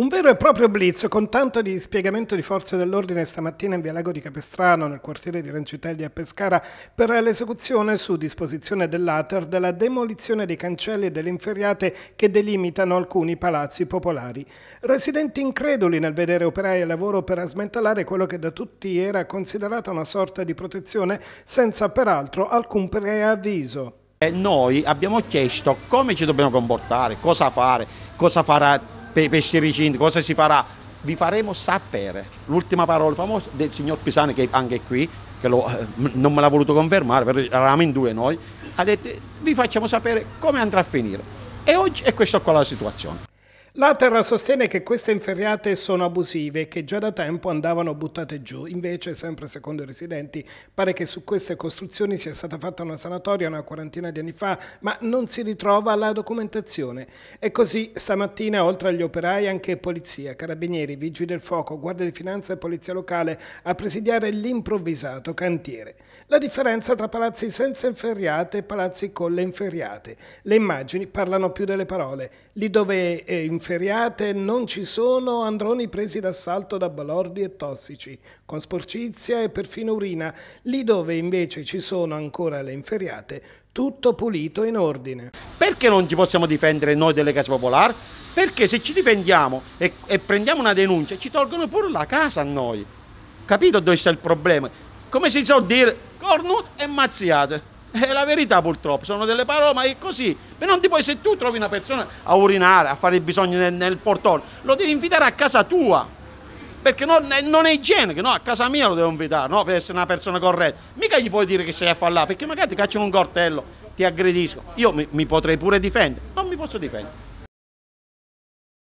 Un vero e proprio blitz con tanto di spiegamento di forze dell'ordine stamattina in via Lago di Capestrano, nel quartiere di Rancitelli a Pescara, per l'esecuzione su disposizione dell'Ater della demolizione dei cancelli e delle inferriate che delimitano alcuni palazzi popolari. Residenti increduli nel vedere operai al lavoro per smentalare quello che da tutti era considerata una sorta di protezione senza peraltro alcun preavviso. E noi abbiamo chiesto come ci dobbiamo comportare, cosa fare, cosa farà pe pesci ricinti, cosa si farà? Vi faremo sapere. L'ultima parola famosa del signor Pisani, che anche qui, che lo, eh, non me l'ha voluto confermare, però eravamo in due noi, ha detto vi facciamo sapere come andrà a finire. E oggi è questa qua la situazione. La Terra sostiene che queste inferriate sono abusive che già da tempo andavano buttate giù. Invece, sempre secondo i residenti, pare che su queste costruzioni sia stata fatta una sanatoria una quarantina di anni fa, ma non si ritrova la documentazione. E così stamattina, oltre agli operai, anche polizia, carabinieri, vigili del fuoco, guardia di finanza e polizia locale a presidiare l'improvvisato cantiere. La differenza tra palazzi senza inferriate e palazzi con le inferriate. Le immagini parlano più delle parole. Lì dove eh, in feriate non ci sono androni presi d'assalto da balordi e tossici, con sporcizia e perfino urina, lì dove invece ci sono ancora le inferiate, tutto pulito e in ordine. Perché non ci possiamo difendere noi delle case popolari? Perché se ci difendiamo e, e prendiamo una denuncia ci tolgono pure la casa a noi. Capito dove c'è il problema? Come si sa dire cornut e mazziate. È eh, la verità purtroppo, sono delle parole, ma è così. Però non ti puoi, se tu trovi una persona a urinare, a fare il bisogno nel, nel portone, lo devi invitare a casa tua. Perché non, eh, non è igienico, no? A casa mia lo devo invitare, no? Per essere una persona corretta. Mica gli puoi dire che sei a fallare, perché magari ti cacciano un cortello, ti aggredisco. Io mi, mi potrei pure difendere, non mi posso difendere.